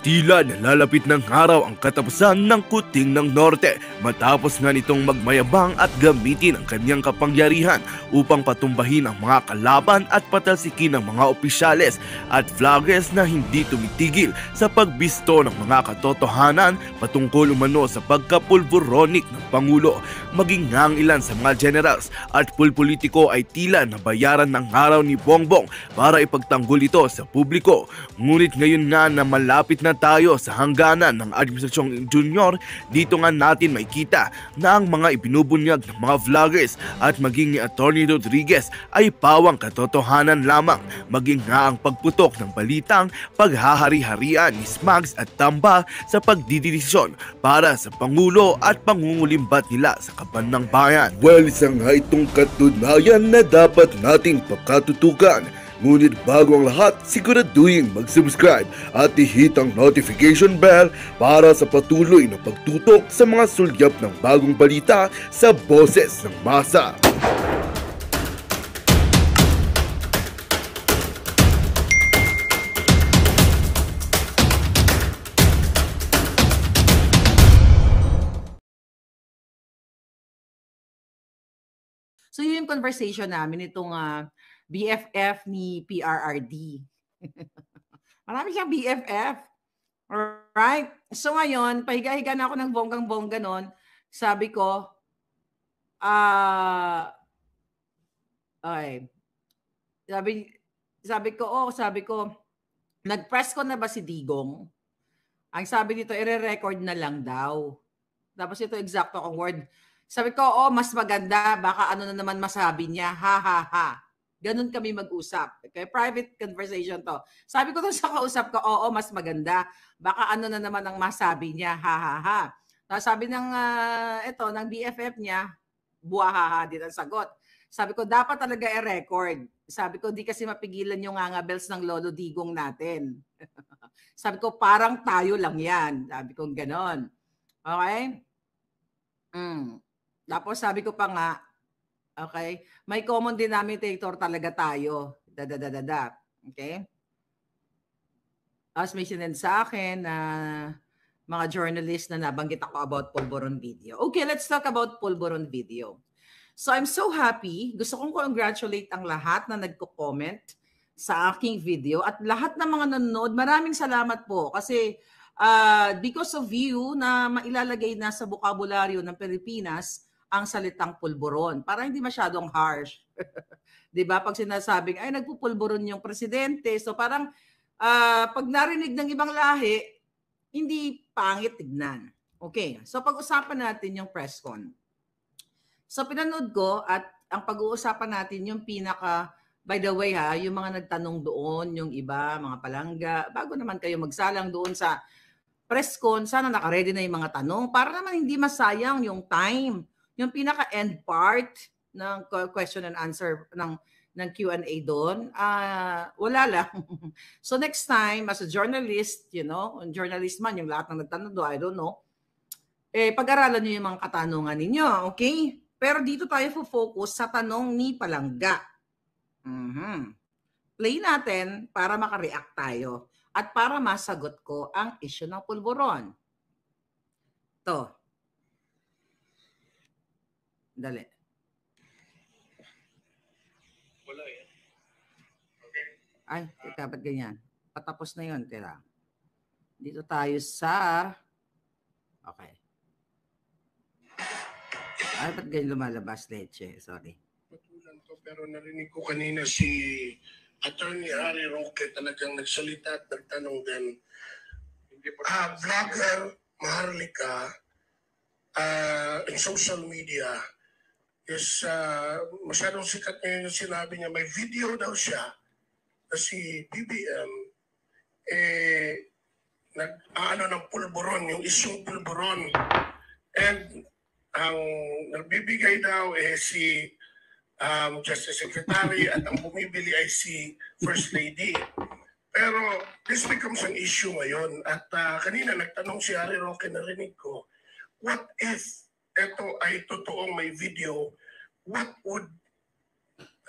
Tila nalalapit ng araw ang katapusan ng kuting ng norte matapos nga nitong magmayabang at gamitin ang kanyang kapangyarihan upang patumbahin ang mga kalaban at patalsikin ang mga opisyales at flaggers na hindi tumitigil sa pagbisto ng mga katotohanan patungkol umano sa pagkapulburonic ng Pangulo. Maging nga ang ilan sa mga generals at pulpolitiko ay tila nabayaran ng araw ni Bongbong para ipagtanggol ito sa publiko. Ngunit ngayon nga na malapit na na tayo sa hangganan ng Administrasyong Junior, dito nga natin makikita na ang mga ibinubunyag ng mga vloggers at maging ni Attorney Rodriguez ay pawang katotohanan lamang maging nga ang pagputok ng balitang paghahari-harian ni Smags at Tamba sa pagdidesisyon para sa Pangulo at pangungulimbat nila sa kaban ng bayan. Well, isang nga itong katunayan na dapat nating pagkatutukan Ngunit bago ang lahat, siguraduhin mag-subscribe at ihit ang notification bell para sa patuloy na pagtutok sa mga sulyap ng bagong balita sa boses ng masa. So yun yung conversation namin itong uh, BFF ni PRRD. Marami siyang BFF. Alright? So ngayon, pahiga-higa na ako ng bonggang-bongga noon. Sabi ko, ah, uh, okay. Sabi, sabi ko, oh, sabi ko, nag-press ko na ba si Digong? Ang sabi nito, ire-record na lang daw. Tapos ito exacto akong word. Sabi ko, oh, mas maganda. Baka ano na naman masabi niya. Ha, ha, ha. Ganun kami mag-usap. Okay, private conversation to. Sabi ko dun sa kausap ko, oo, mas maganda. Baka ano na naman ang masabi niya, ha ha ha. Tapos sabi ng, uh, ah, ito, ng BFF niya, buwahaha din ang sagot. Sabi ko, dapat talaga i-record. Sabi ko, di kasi mapigilan yung bells ng lolo digong natin. Sabi ko, parang tayo lang yan. Sabi ko, ganon. Okay? Mm. Tapos sabi ko pa nga, Okay? May common denominator talaga tayo. Da, da, da, da, da. Okay? As may sa akin na uh, mga journalist na nabanggit ako about Polboron Video. Okay, let's talk about Polboron Video. So I'm so happy. Gusto kong congratulate ang lahat na nagko-comment sa aking video at lahat ng mga nanonood. Maraming salamat po kasi uh, because of you na mailalagay na sa vocabulary ng Pilipinas, ang salitang pulburon para hindi masyadong harsh. 'Di ba? Pag sinasabing ay nagpupulburon yung presidente, so parang uh, pag narinig ng ibang lahi, hindi pangit tignan. Okay. So pag-usapan natin yung press con. So pinanood ko at ang pag-uusapan natin yung pinaka By the way ha, yung mga nagtanong doon, yung iba, mga palangga, bago naman kayo magsalang doon sa press con, sana nakaredy na yung mga tanong para naman hindi masayang yung time yung pinaka-end part ng question and answer ng ng Q&A doon, uh, wala lang. so next time, as a journalist, you know, journalist man, yung lahat ng nagtanong do, I don't know, eh, pag-aralan nyo yung mga katanungan ninyo, okay? Pero dito tayo focus sa tanong ni Palangga. Mm-hmm. Play natin para makareact tayo at para masagot ko ang issue ng pulburon. To. Dali. Wala yan. Eh. Okay. Ay, uh, dapat ganyan. Patapos na yon tira. Dito tayo sa... Okay. Ay, ba't ganyan lumalabas, Leche? Sorry. Patulan to, pero narinig ko kanina si Attorney Harry Roque talagang nagsalita at nagtanong din. Ah, vlogger, Maharlika, uh, in social media, is uh, masyadong sikat ngayon yung sinabi niya. May video daw siya na si BBM eh nag-aano ng pulburon, yung isyong pulburon. And ang nagbibigay daw eh si um, Justice Secretary at ang bumibili ay si First Lady. Pero this becomes an issue ngayon. At uh, kanina nagtanong si Harry Roque, narinig ko, what if ito ay totoong may video, what would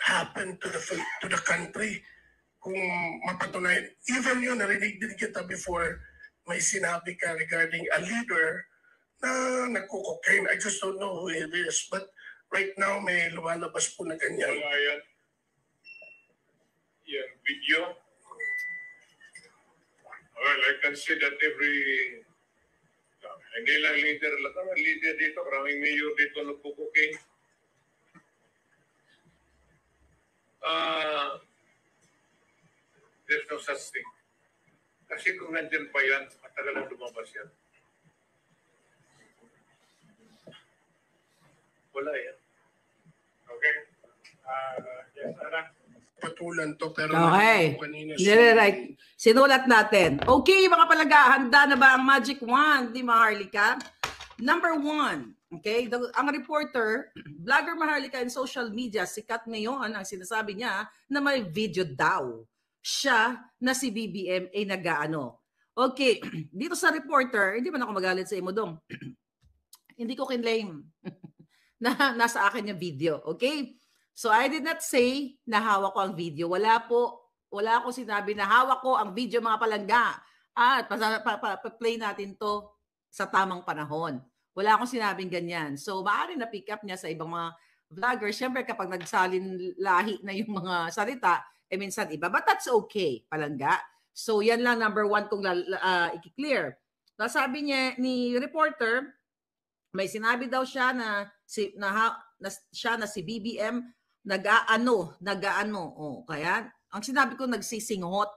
happen to the to the country kung mapatunayan. Even yun, narinig din kita before may sinabi ka regarding a leader na nagko I just don't know who it is. But right now, may lumalabas po na ganyan. Wala yan. Yan, video. Well, I can see that every hindi lang leader lang. Tama, leader dito. Maraming mayor dito nagpukuking. Uh, ah, there's no such thing. Kasi kung nandiyan pa yan, matagal na lumabas yan. Wala yan. Okay? Uh, yes, Ara patulan to pero okay. kanina siya. Right. Sinulat natin. Okay, mga palaga, handa na ba ang magic wand ni Maharlika? Number one, okay, the, ang reporter, vlogger Maharlika in social media, sikat ngayon ang sinasabi niya na may video daw siya na si BBM ay nagaano. Okay, dito sa reporter, hindi man ako magalit sa imo dong. hindi ko kinlame na nasa akin yung video, okay? So I did not say na hawak ko ang video. Wala po, wala akong sinabi na hawak ko ang video mga palangga. At pa, pa, pa, play natin to sa tamang panahon. Wala akong sinabing ganyan. So maaari na pick up niya sa ibang mga vlogger. Siyempre kapag nagsalin lahi na yung mga salita, eh minsan iba. But that's okay, palangga. So yan lang number one kong uh, ah, i-clear. Nasabi niya ni reporter, may sinabi daw siya na si na, na siya na si BBM nag-aano, nag-aano. Oh, kaya ang sinabi ko nagsisinghot.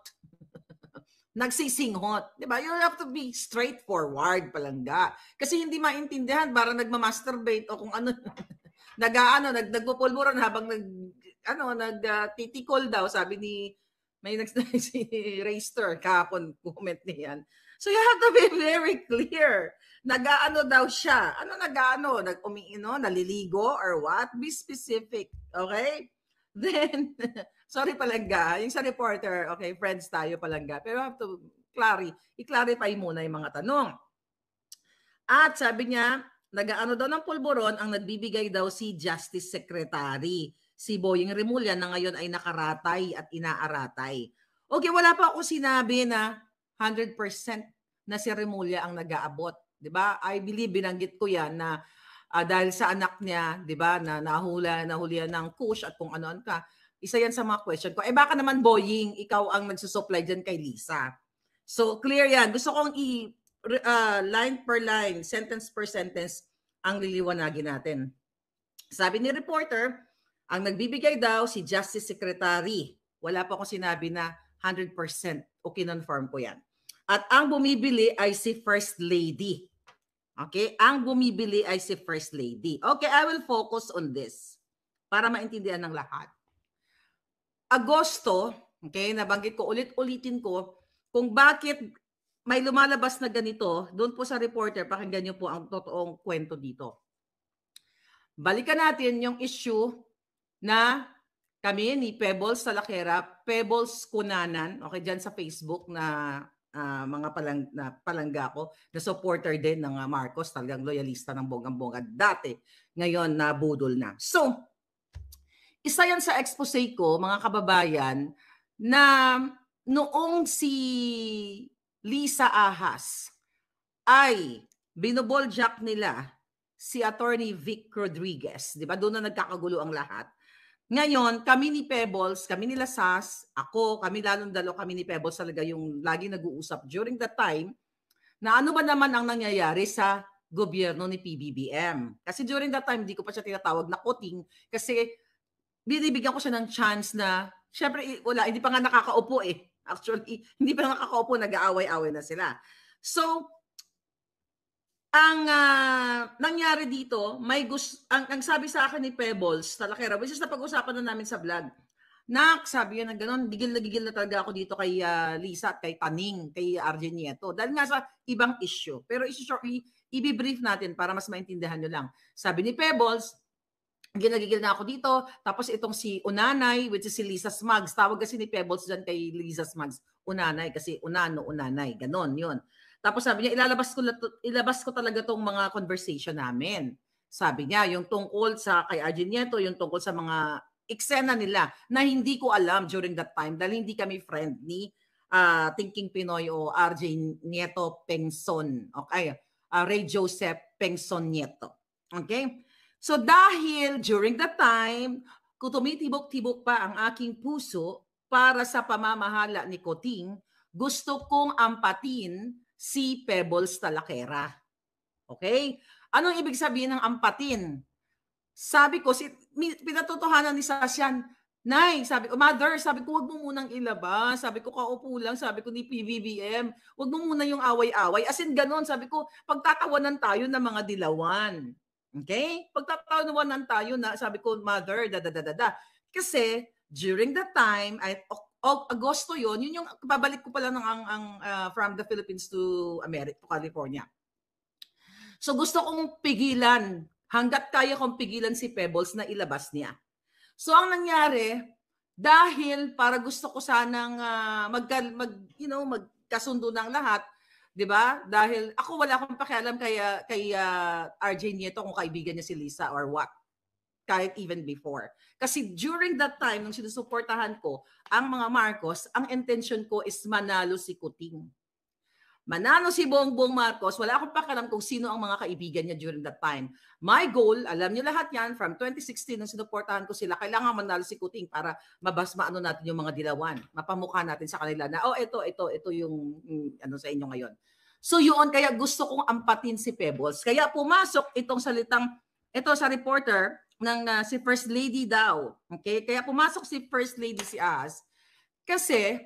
nagsisinghot. Di ba? You have to be straightforward palangga. Kasi hindi maintindihan para nagma-masturbate o kung ano. nag-aano, nag nagpupulburan habang nag ano, nagtitikol uh, daw sabi ni may nag si Raester kahapon comment niyan. So you have to be very clear. Nagaano daw siya? Ano nagaano? Nag-umiino, naliligo or what? Be specific, okay? Then sorry palangga, yung sa reporter, okay, friends tayo palangga. Pero have to clarify, i-clarify muna yung mga tanong. At sabi niya, nagaano daw ng pulburon ang nagbibigay daw si Justice Secretary si Boying Remulla na ngayon ay nakaratay at inaaratay. Okay, wala pa ako sinabi na 100% na si Remulla ang nag-aabot. 'di ba? I believe binanggit ko 'yan na uh, dahil sa anak niya, 'di ba, na nahula, nahulian ng kush at kung ano-ano ka. Isa 'yan sa mga question ko. Eh baka naman boying ikaw ang nagsusupply diyan kay Lisa. So clear 'yan. Gusto kong i uh, line per line, sentence per sentence ang liliwanagin natin. Sabi ni reporter, ang nagbibigay daw si Justice Secretary. Wala pa akong sinabi na 100% o kinonfirm ko yan. At ang bumibili ay si First Lady. Okay? Ang bumibili ay si First Lady. Okay, I will focus on this para maintindihan ng lahat. Agosto, okay, nabanggit ko ulit-ulitin ko kung bakit may lumalabas na ganito, doon po sa reporter, pakinggan niyo po ang totoong kwento dito. Balikan natin yung issue na kami ni Pebbles Talakera, Pebbles Kunanan, okay, diyan sa Facebook na uh, mga palang, na palangga ko, na supporter din ng uh, Marcos, talagang loyalista ng bonggang-bongga dati. Ngayon, nabudol na. So, isa yan sa expose ko, mga kababayan, na noong si Lisa Ahas ay binoboljak nila si Attorney Vic Rodriguez, di ba? Doon na nagkakagulo ang lahat ngayon, kami ni Pebbles, kami ni Lasas, ako, kami lalong dalo, kami ni Pebbles talaga yung lagi nag-uusap during that time na ano ba naman ang nangyayari sa gobyerno ni PBBM. Kasi during that time, hindi ko pa siya tinatawag na kuting kasi binibigyan ko siya ng chance na syempre wala, hindi pa nga nakakaupo eh. Actually, hindi pa nakakaupo, nag-aaway-away na sila. So, ang uh, nangyari dito, may gusto, ang, ang sabi sa akin ni Pebbles, talakera, which is napag-usapan na namin sa vlog, Nak, sabi yun ng ganun, gigil na gigil na talaga ako dito kay uh, Lisa at kay Taning, kay RJ Nieto. Dahil nga sa ibang issue. Pero issue, i- i-brief natin para mas maintindihan nyo lang. Sabi ni Pebbles, ginagigil na ako dito. Tapos itong si Unanay, which is si Lisa Smugs. Tawag kasi ni Pebbles dyan kay Lisa Smugs. Unanay kasi unano, unanay. Ganon, yun. Tapos sabi niya, ilalabas ko, ilabas ko talaga tong mga conversation namin. Sabi niya, yung tungkol sa kay Arjen Nieto, yung tungkol sa mga eksena nila na hindi ko alam during that time dahil hindi kami friend ni uh, Thinking Pinoy o RJ Nieto Pengson. Okay? Uh, Ray Joseph Pengson Nieto. Okay? So dahil during that time, kutumitibok-tibok pa ang aking puso para sa pamamahala ni Koting, gusto kong ampatin si Pebbles Talakera. Okay? Anong ibig sabihin ng ampatin? Sabi ko, si, pinatotohanan ni Sasyan, Nay, sabi ko, mother, sabi ko, wag mo munang ilabas. Sabi ko, kaupo lang. Sabi ko, ni PVBM. wag mo muna yung away-away. As in, ganun. Sabi ko, pagtatawanan tayo ng mga dilawan. Okay? Pagtatawanan tayo na, sabi ko, mother, da da da da da. Kasi, during the time, I, Agosto yon yun yung babalik ko pala ng ang, ang uh, from the Philippines to America to California. So gusto kong pigilan hanggat kaya kong pigilan si Pebbles na ilabas niya. So ang nangyari dahil para gusto ko sanang uh, ah, mag, mag you know magkasundo ng lahat, 'di ba? Dahil ako wala akong pakialam kay ah, kay uh, RJ Nieto kung kaibigan niya si Lisa or what kahit even before. Kasi during that time, nung sinusuportahan ko, ang mga Marcos, ang intention ko is manalo si Kuting. Manalo si Bongbong Marcos, wala akong pakalam kung sino ang mga kaibigan niya during that time. My goal, alam niyo lahat yan, from 2016 nung sinuportahan ko sila, kailangan manalo si Kuting para mabas maano natin yung mga dilawan, mapamukha natin sa kanila na, oh, ito, ito, ito yung mm, ano sa inyo ngayon. So yun, kaya gusto kong ampatin si Pebbles. Kaya pumasok itong salitang, ito sa reporter, ng uh, si First Lady daw. Okay? Kaya pumasok si First Lady si As kasi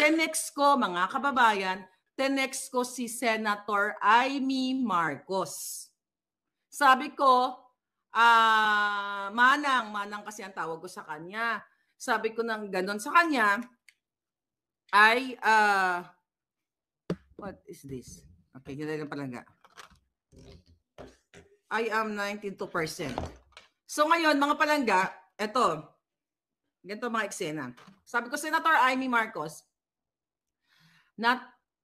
10x ko mga kababayan, 10x ko si Senator Amy Marcos. Sabi ko, ah, uh, manang, manang kasi ang tawag ko sa kanya. Sabi ko nang ganun sa kanya ay uh, what is this? Okay, yun lang pala nga. I am 92%. So ngayon, mga palangga, eto, ganito mga eksena. Sabi ko, Senator Amy Marcos, na,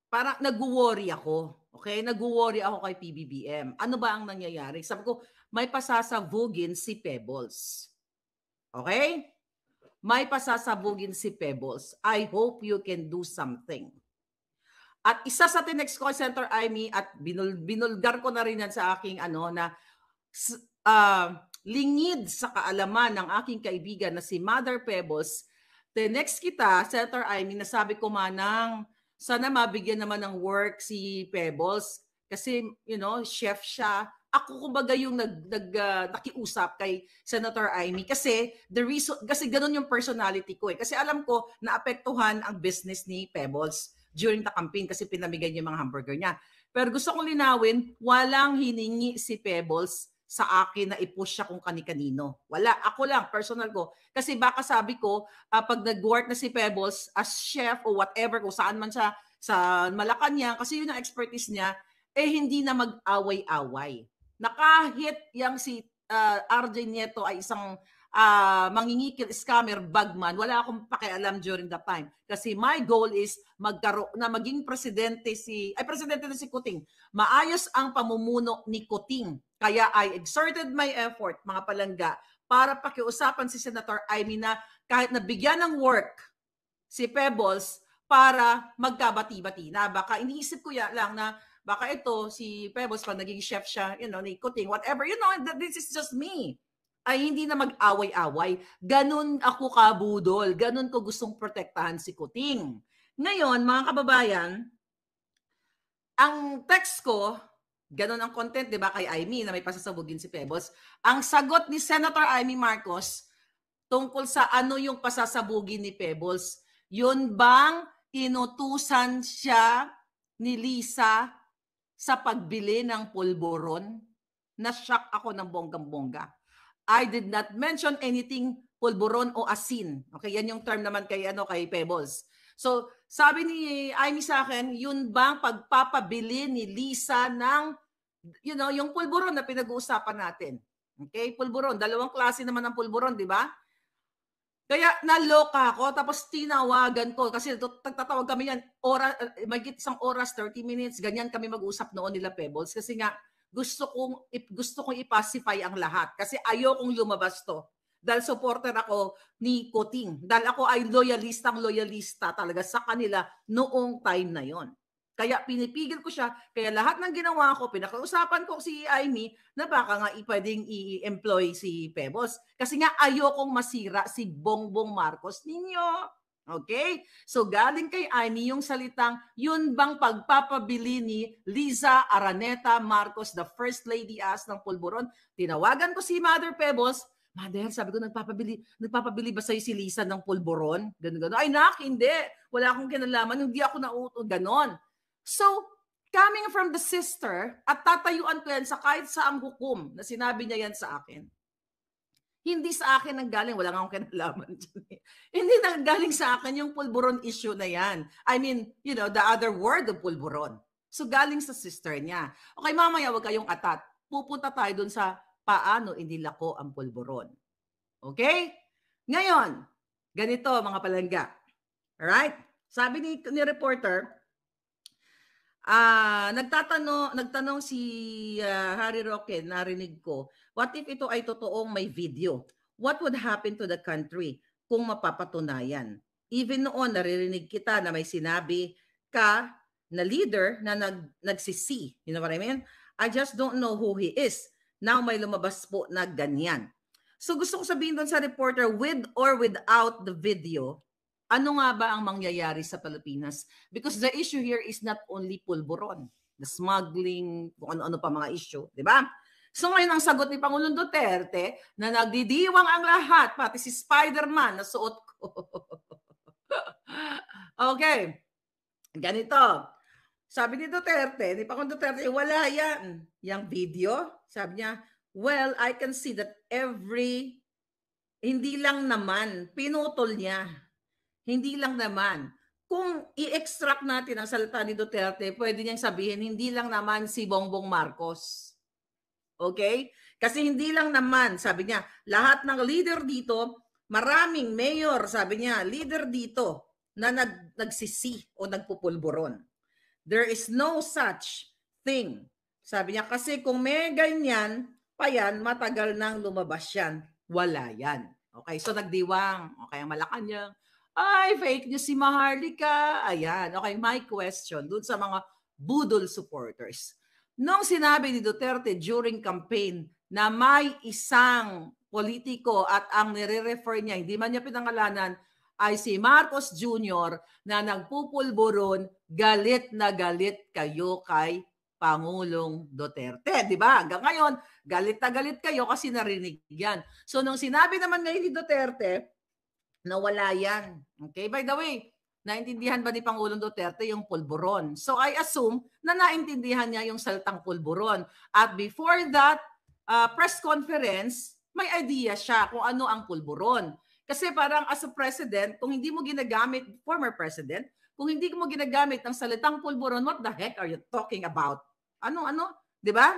parang nag-worry ako. Okay, nag-worry ako kay PBBM. Ano ba ang nangyayari? Sabi ko, may pasasabugin si Pebbles. Okay? May pasasabugin si Pebbles. I hope you can do something. At isa sa tinex ko, Senator Amy, at binul binulgar ko na rin yan sa aking ano na uh, lingid sa kaalaman ng aking kaibigan na si Mother Pebbles, the next kita, Senator Amy, nasabi ko manang sana mabigyan naman ng work si Pebbles kasi you know, chef siya. Ako kumbaga yung nag, nag uh, nakiusap kay Senator Amy kasi the reason kasi ganun yung personality ko eh. Kasi alam ko naapektuhan ang business ni Pebbles during the campaign kasi pinamigay niya yung mga hamburger niya. Pero gusto kong linawin, walang hiningi si Pebbles sa akin na i-push siya kung kani-kanino. Wala. Ako lang, personal ko. Kasi baka sabi ko, uh, pag nag-work na si Pebbles as chef o whatever, kung saan man siya, sa Malacanang, kasi yun ang expertise niya, eh hindi na mag-away-away. Na kahit yung si uh, ah, RJ Nieto ay isang uh, mangingikil, scammer, bagman, wala akong pakialam during the time. Kasi my goal is magkaro na maging presidente si, ay presidente na si Kuting. Maayos ang pamumuno ni Kuting kaya I exerted my effort, mga palangga, para pakiusapan si Senator Amy na kahit nabigyan ng work si Pebbles para magkabati-bati na. Baka iniisip ko ya lang na baka ito, si Pebbles, pag naging chef siya, you know, ni Kuting, whatever, you know, this is just me. Ay hindi na mag-away-away. Ganun ako kabudol. Ganun ko gustong protektahan si Kuting. Ngayon, mga kababayan, ang text ko Ganon ang content, di ba, kay Amy na may pasasabugin si Pebos. Ang sagot ni Senator Amy Marcos tungkol sa ano yung pasasabugin ni Pebos, yun bang inutusan siya ni Lisa sa pagbili ng polboron? Na-shock ako ng bonggang-bongga. I did not mention anything polboron o asin. Okay, yan yung term naman kay ano kay Pebbles. So, sabi ni Amy sa akin, yun bang pagpapabili ni Lisa ng, you know, yung pulburon na pinag-uusapan natin. Okay, pulburon. Dalawang klase naman ng pulburon, di ba? Kaya naloka ako, tapos tinawagan ko kasi tagtatawag kami yan, oras, magit isang oras, 30 minutes, ganyan kami mag-usap noon nila Pebbles kasi nga gusto kong gusto kong ipacify ang lahat kasi ayaw kong lumabas to dahil supporter ako ni Coting. Dahil ako ay loyalistang loyalista talaga sa kanila noong time na yon. Kaya pinipigil ko siya. Kaya lahat ng ginawa ko, pinakausapan ko si Amy na baka nga ipading i-employ si Pebos. Kasi nga ayokong masira si Bongbong Marcos ninyo. Okay? So galing kay Amy yung salitang yun bang pagpapabili ni Liza Araneta Marcos, the First Lady as ng Pulburon. Tinawagan ko si Mother Pebos Madel, sabi ko, nagpapabili, nagpapabili ba sa'yo si Lisa ng pulboron? Ganun, ganun. Ay, nak, hindi. Wala akong kinalaman. Hindi ako nauto. Ganon. So, coming from the sister, at tatayuan ko yan sa kahit saang hukom na sinabi niya yan sa akin. Hindi sa akin ang galing. Wala nga akong kinalaman dyan. Eh. hindi nanggaling sa akin yung pulboron issue na yan. I mean, you know, the other word of pulboron. So, galing sa sister niya. Okay, mamaya, wag kayong atat. Pupunta tayo dun sa paano inilako ang pulburon. Okay? Ngayon, ganito mga palangga. Alright? Sabi ni, ni reporter, Ah, uh, nagtatanong nagtanong si uh, Harry Roque, narinig ko, what if ito ay totoong may video? What would happen to the country kung mapapatunayan? Even noon naririnig kita na may sinabi ka na leader na nag nagsisi, you know what I mean? I just don't know who he is. Now may lumabas po na ganyan. So gusto ko sabihin doon sa reporter, with or without the video, ano nga ba ang mangyayari sa Pilipinas? Because the issue here is not only pulburon, the smuggling, kung ano-ano pa mga issue, di ba? So ngayon ang sagot ni Pangulong Duterte na nagdidiwang ang lahat, pati si Spider-Man na suot ko. okay. Ganito. Sabi ni Duterte, ni Pangulong Duterte, eh, wala yan. Yung video, sabi niya, well, I can see that every, hindi lang naman, pinutol niya. Hindi lang naman. Kung i-extract natin ang salita ni Duterte, pwede niyang sabihin, hindi lang naman si Bongbong Marcos. Okay? Kasi hindi lang naman, sabi niya, lahat ng leader dito, maraming mayor, sabi niya, leader dito na nag, nagsisi o nagpupulburon. There is no such thing. Sabi niya, kasi kung may ganyan, pa yan, matagal nang lumabas yan. Wala yan. Okay, so nagdiwang. Okay, ang Malacanang. Ay, fake niya si Maharlika. Ayan. Okay, my question dun sa mga budol supporters. Nung sinabi ni Duterte during campaign na may isang politiko at ang nire-refer niya, hindi man niya pinangalanan, ay si Marcos Jr. na nagpupulburon, galit na galit kayo kay Pangulong Duterte. Di ba? Hanggang ngayon, galit na galit kayo kasi narinig yan. So nung sinabi naman ngayon ni Duterte, nawala yan. Okay? By the way, naintindihan ba ni Pangulong Duterte yung pulburon? So I assume na naintindihan niya yung saltang pulburon. At before that uh, press conference, may idea siya kung ano ang pulburon. Kasi parang as a president, kung hindi mo ginagamit, former president, kung hindi mo ginagamit ang salitang pulburon, what the heck are you talking about? Ano, ano? Di ba?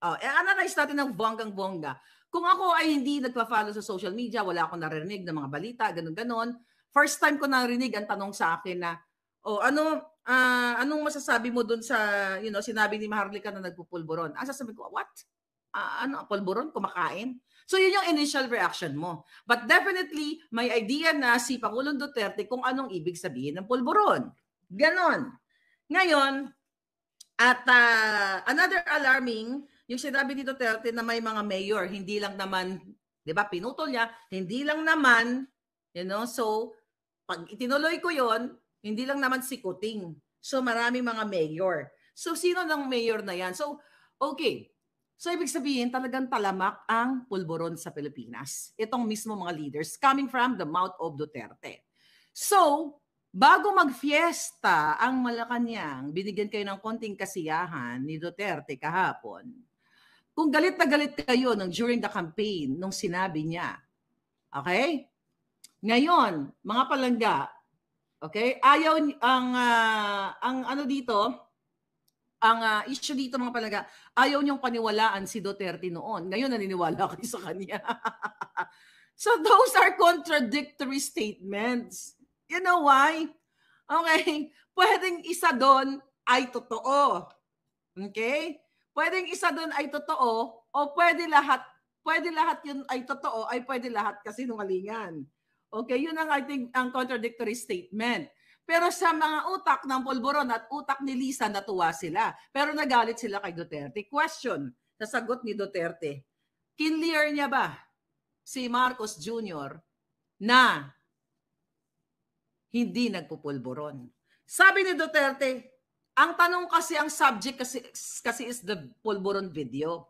Oh, eh, analyze natin ng bonggang-bongga. Kung ako ay hindi nagpa-follow sa social media, wala akong narinig ng mga balita, ganun-ganun. First time ko narinig ang tanong sa akin na, oh, ano, uh, anong masasabi mo dun sa, you know, sinabi ni Maharlika na nagpupulburon? Ang sasabi ko, what? Uh, ano, pulburon? Kumakain? So yun yung initial reaction mo. But definitely, may idea na si Pangulong Duterte kung anong ibig sabihin ng pulburon. Ganon. Ngayon, at uh, another alarming, yung sinabi ni Duterte na may mga mayor, hindi lang naman, di ba, pinutol niya, hindi lang naman, you know, so, pag itinuloy ko yon hindi lang naman si Kuting. So, maraming mga mayor. So, sino ng mayor na yan? So, okay, So ibig sabihin talagang talamak ang pulburon sa Pilipinas. Itong mismo mga leaders coming from the mouth of Duterte. So, bago magfiesta ang Malacanang, binigyan kayo ng konting kasiyahan ni Duterte kahapon. Kung galit na galit kayo nung during the campaign nung sinabi niya. Okay? Ngayon, mga palangga, okay? Ayaw ang uh, ang ano dito, ang uh, issue dito mga palaga, ayaw niyong paniwalaan si Duterte noon. Ngayon naniniwala kayo sa kanya. so those are contradictory statements. You know why? Okay? Pwedeng isa doon ay totoo. Okay? Pwedeng isa doon ay totoo o pwede lahat pwede lahat yun ay totoo ay pwede lahat kasi nungalingan. Okay, yun ang I think ang contradictory statement. Pero sa mga utak ng Polboron at utak ni Lisa, natuwa sila. Pero nagalit sila kay Duterte. Question, sasagot ni Duterte, kinlear niya ba si Marcos Jr. na hindi nagpupulboron? Sabi ni Duterte, ang tanong kasi, ang subject kasi, kasi is the pulboron video.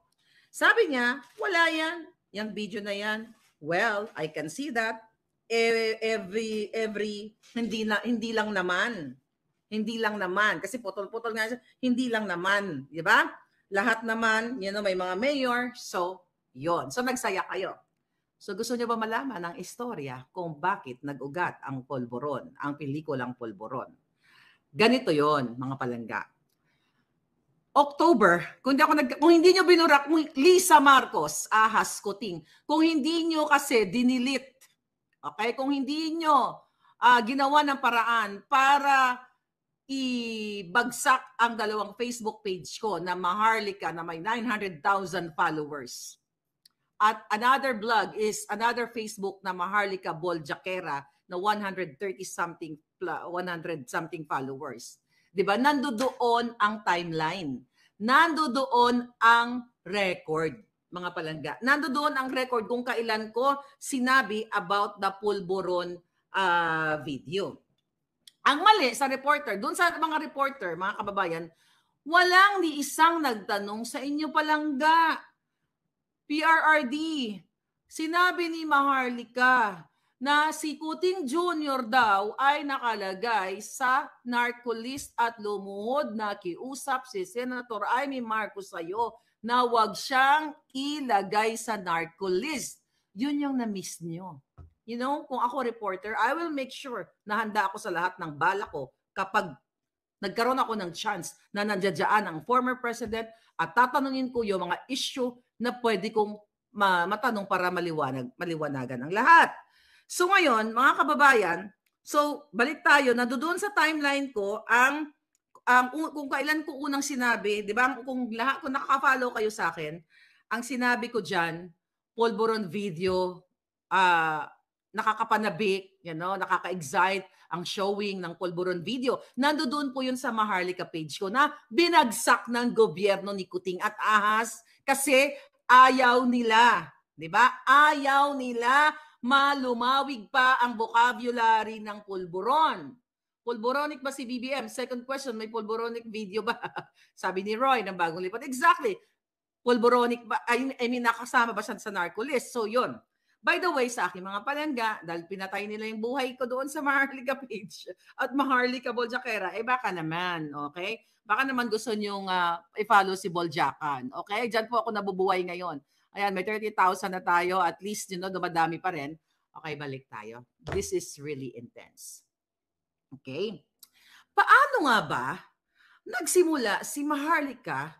Sabi niya, wala yan. Yung video na yan. Well, I can see that every every hindi na hindi lang naman. Hindi lang naman kasi putol-putol nga siya, hindi lang naman, di ba? Lahat naman, you know, may mga mayor, so yon. So nagsaya kayo. So gusto niyo ba malaman ang istorya kung bakit nag-ugat ang polboron, ang pelikulang polboron? Ganito yon, mga palangga. October, kung hindi, ako nag, kung hindi niyo binura, kung Lisa Marcos, ahas kuting, kung hindi niyo kasi dinilit Okay? Kung hindi nyo uh, ginawa ng paraan para ibagsak ang dalawang Facebook page ko na Maharlika na may 900,000 followers. At another blog is another Facebook na Maharlika Boljakera na 130 something 100 something followers. 'Di ba? Nando doon ang timeline. Nando doon ang record mga palangga. Nando doon ang record kung kailan ko sinabi about the pulboron uh, ah, video. Ang mali sa reporter, doon sa mga reporter, mga kababayan, walang ni isang nagtanong sa inyo palangga. PRRD, sinabi ni Maharlika na si Kuting Jr. daw ay nakalagay sa narcolist list at lumuhod na kiusap si Senator Amy Marcos sa'yo na wag siyang ilagay sa narco list. Yun yung na-miss nyo. You know, kung ako reporter, I will make sure na handa ako sa lahat ng bala ko kapag nagkaroon ako ng chance na nandiyadyaan ang former president at tatanungin ko yung mga issue na pwede kong matanong para maliwanag, maliwanagan ang lahat. So ngayon, mga kababayan, so balik tayo, nandoon sa timeline ko ang um, kung kailan ko unang sinabi, di ba, kung lahat, ko nakaka-follow kayo sa akin, ang sinabi ko diyan, polvoron video, uh, ah, nakakapanabik, you know, nakaka-excite ang showing ng Polvoron video. Nandoon po yun sa Maharlika page ko na binagsak ng gobyerno ni Kuting at Ahas kasi ayaw nila, 'di ba? Ayaw nila malumawig pa ang vocabulary ng Polvoron. Pulboronic ba si BBM? Second question, may pulboronic video ba? Sabi ni Roy ng bagong lipat. Exactly. Pulboronic ba? I mean, nakasama ba siya sa narco list? So yun. By the way, sa aking mga palangga, dahil pinatay nila yung buhay ko doon sa Maharlika page at Maharlika Boljakera, eh baka naman, okay? Baka naman gusto nyong uh, i-follow si Boljakan, okay? Diyan po ako nabubuhay ngayon. Ayan, may 30,000 na tayo. At least, you know, dumadami pa rin. Okay, balik tayo. This is really intense. Okay? Paano nga ba nagsimula si Maharlika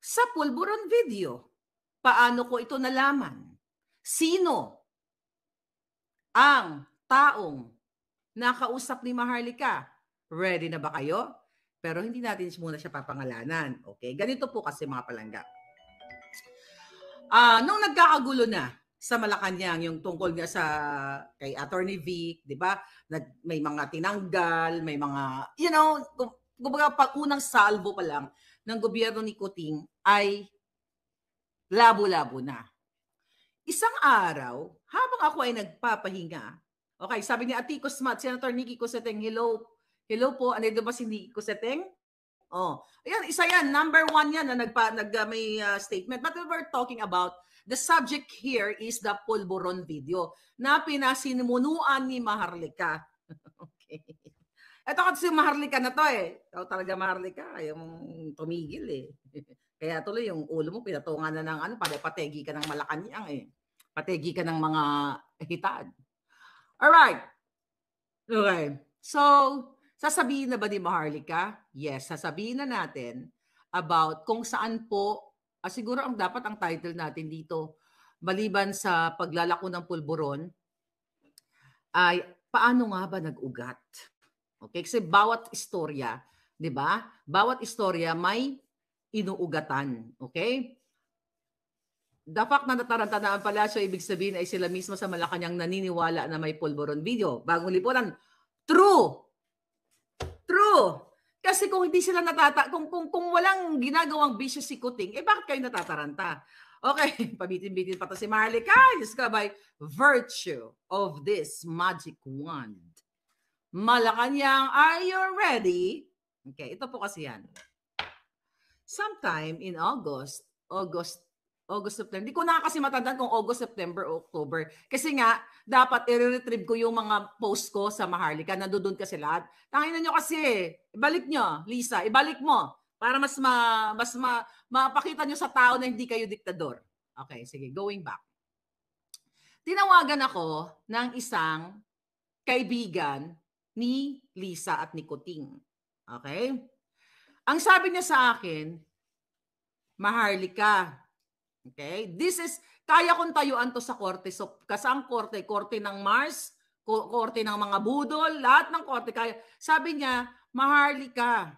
sa pulburon video? Paano ko ito nalaman? Sino ang taong nakausap ni Maharlika? Ready na ba kayo? Pero hindi natin muna siya papangalanan. Okay? Ganito po kasi mga palangga. Uh, nung nagkakagulo na sa Malacanang yung tungkol nga sa kay Attorney Vic, 'di ba? Nag, may mga tinanggal, may mga you know, kumbaga pag unang salvo pa lang ng gobyerno ni Kuting ay labo-labo na. Isang araw, habang ako ay nagpapahinga, okay, sabi ni Ati Kusmat, Senator Nikki Kuseteng, hello, hello po, ano ba si Nikki Kuseteng? Oh, ayan, isa yan, number one yan na nagpa, nag, uh, may uh, statement. But were talking about The subject here is the Polboron video na pinasimunuan ni Maharlika. okay. Ito kasi yung Maharlika na to eh. Ikaw talaga Maharlika, ayaw mong tumigil eh. Kaya tuloy yung ulo mo pinatungan na ng ano, para pategi ka ng Malacanang eh. Pategi ka ng mga hitad. Alright. Okay. So, sasabihin na ba ni Maharlika? Yes, sasabihin na natin about kung saan po Ah, siguro ang dapat ang title natin dito, maliban sa paglalako ng pulburon, ay paano nga ba nag-ugat? Okay, kasi bawat istorya, 'di ba? Bawat istorya may inuugatan, okay? The fact na nataranta na ang palasyo, ibig sabihin ay sila mismo sa Malacanang naniniwala na may pulburon video. Bagong lipunan, true! Kasi kung hindi sila natata kung kung kung walang ginagawang vicious si Kuting, eh bakit kayo natataranta? Okay, pabitin-bitin pa to si Marlica. Diyos ka by virtue of this magic wand. Malacanang, are you ready? Okay, ito po kasi yan. Sometime in August, August August, September. Hindi ko na kasi matandaan kung August, September, October. Kasi nga, dapat i-retrieve ko yung mga post ko sa Maharlika. Nandoon kasi lahat. Tanginan nyo kasi. Ibalik nyo, Lisa. Ibalik mo. Para mas ma, mas ma, mapakita nyo sa tao na hindi kayo diktador. Okay, sige. Going back. Tinawagan ako ng isang kaibigan ni Lisa at ni Kuting. Okay? Ang sabi niya sa akin, Maharlika, Okay? This is, kaya kong tayuan to sa korte. So, kasi ang korte, korte ng Mars, korte ng mga budol, lahat ng korte. Kaya, sabi niya, Maharlika,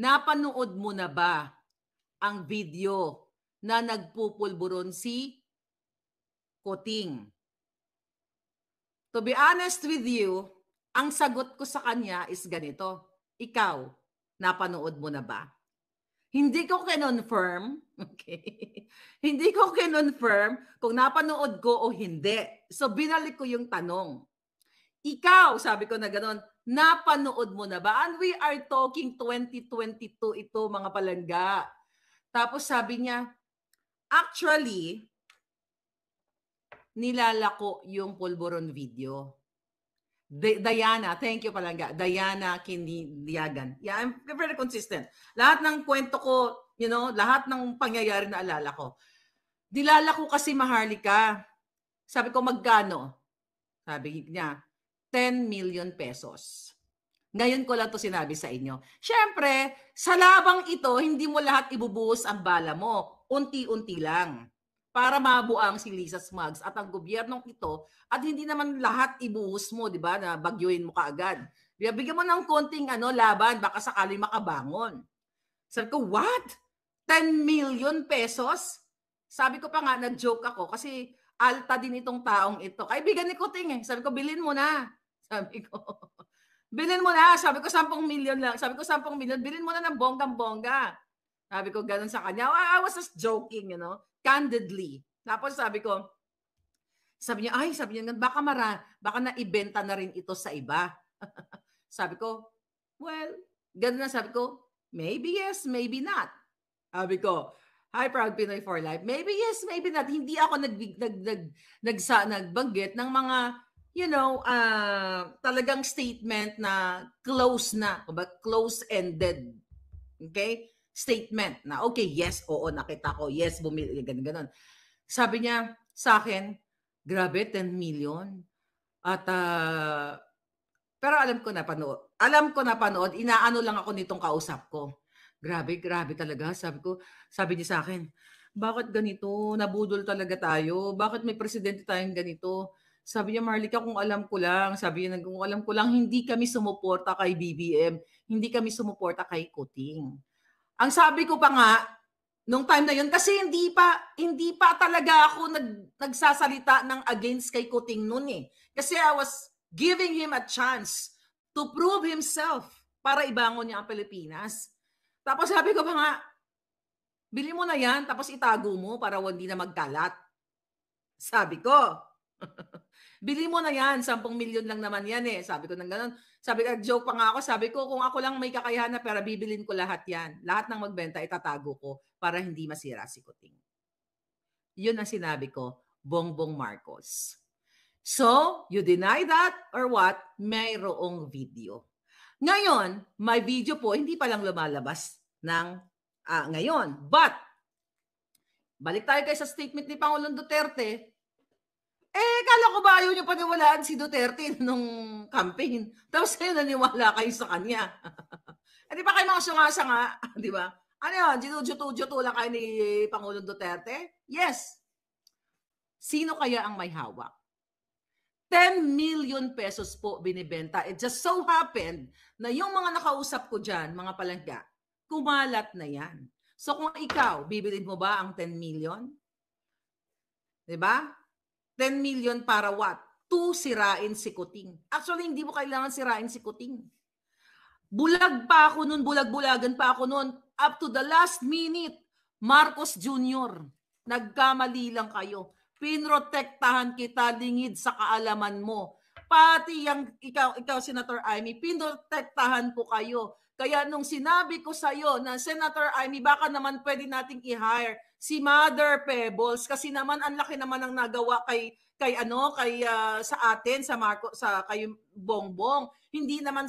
napanood mo na ba ang video na nagpupulburon si Koting? To be honest with you, ang sagot ko sa kanya is ganito. Ikaw, napanood mo na ba? Hindi ko kinonfirm, okay? hindi ko kinonfirm kung napanood ko o hindi. So binalik ko yung tanong. Ikaw, sabi ko na gano'n, napanood mo na ba? And we are talking 2022 ito mga palangga. Tapos sabi niya, actually, nilalako yung Polboron video. D- Diana, thank you palangga. Diana Kindiagan. Yeah, I'm very consistent. Lahat ng kwento ko, you know, lahat ng pangyayari na alala ko. Dilala ko kasi Maharlika. Sabi ko, magkano? Sabi niya, 10 million pesos. Ngayon ko lang to sinabi sa inyo. Siyempre, sa labang ito, hindi mo lahat ibubuhos ang bala mo. Unti-unti lang para mabuang si Lisa Smugs at ang gobyernong ito at hindi naman lahat ibuhos mo, di ba, na bagyuin mo kaagad. Bigyan mo ng konting ano, laban, baka sakali makabangon. Sabi ko, what? 10 million pesos? Sabi ko pa nga, nag-joke ako kasi alta din itong taong ito. Kaibigan ni Kuting eh. Sabi ko, bilhin mo na. Sabi ko, bilhin mo na. Sabi ko, 10 million lang. Sabi ko, 10 million. Bilhin mo na ng bonggang-bongga. Sabi ko, ganun sa kanya. I was just joking, you know candidly. Tapos sabi ko, sabi niya, ay, sabi niya, baka, mara, baka naibenta na rin ito sa iba. sabi ko, well, ganun na sabi ko, maybe yes, maybe not. Sabi ko, Hi, Proud Pinoy for Life. Maybe yes, maybe not. Hindi ako nag, nag, nag, nagsa, nagbanggit ng mga, you know, uh, talagang statement na close na, close-ended. Okay? statement na okay, yes, oo, nakita ko, yes, bumili, ganun, ganun. Sabi niya sa akin, grabe, 10 million. At, uh, pero alam ko na panood. Alam ko na panood, inaano lang ako nitong kausap ko. Grabe, grabe talaga. Sabi ko, sabi niya sa akin, bakit ganito? Nabudol talaga tayo. Bakit may presidente tayong ganito? Sabi niya, Marlica, kung alam ko lang, sabi niya, kung alam ko lang, hindi kami sumuporta kay BBM, hindi kami sumuporta kay Kuting. Ang sabi ko pa nga, nung time na yun, kasi hindi pa, hindi pa talaga ako nag, nagsasalita ng against kay Kuting noon eh. Kasi I was giving him a chance to prove himself para ibangon niya ang Pilipinas. Tapos sabi ko pa nga, bili mo na yan, tapos itago mo para hindi na magkalat. Sabi ko. Bili mo na yan, 10 million lang naman yan eh. Sabi ko nang ganun. Sabi ko, joke pa nga ako, sabi ko, kung ako lang may kakayahan na pera, bibilin ko lahat yan. Lahat ng magbenta, itatago ko para hindi masira si Kuting. Yun ang sinabi ko, Bongbong Marcos. So, you deny that or what? Mayroong video. Ngayon, may video po, hindi pa lang lumalabas ng uh, ngayon. But, balik tayo kay sa statement ni Pangulong Duterte, eh, kala ko ba ayaw niyo paniwalaan si Duterte nung campaign? Tapos kayo naniwala kayo sa kanya. eh, di ba kayo mga sanga di ba? Ano yun? Ginujuto-juto lang kayo ni Pangulong Duterte? Yes. Sino kaya ang may hawak? 10 million pesos po binibenta. It just so happened na yung mga nakausap ko dyan, mga palangga, kumalat na yan. So kung ikaw, bibilin mo ba ang 10 million? 'Di ba? 10 million para what? To sirain si Kuting. Actually, hindi mo kailangan sirain si Kuting. Bulag pa ako noon, bulag-bulagan pa ako noon. Up to the last minute, Marcos Jr., nagkamali lang kayo. Pinrotektahan kita lingid sa kaalaman mo. Pati yung ikaw, ikaw Senator Amy, pinrotektahan ko kayo kaya nung sinabi ko sa iyo na Senator Amy, baka naman pwede nating i-hire si Mother Pebbles kasi naman ang laki naman ng nagawa kay kay ano kay uh, sa atin sa Marco sa kay Bongbong. Hindi naman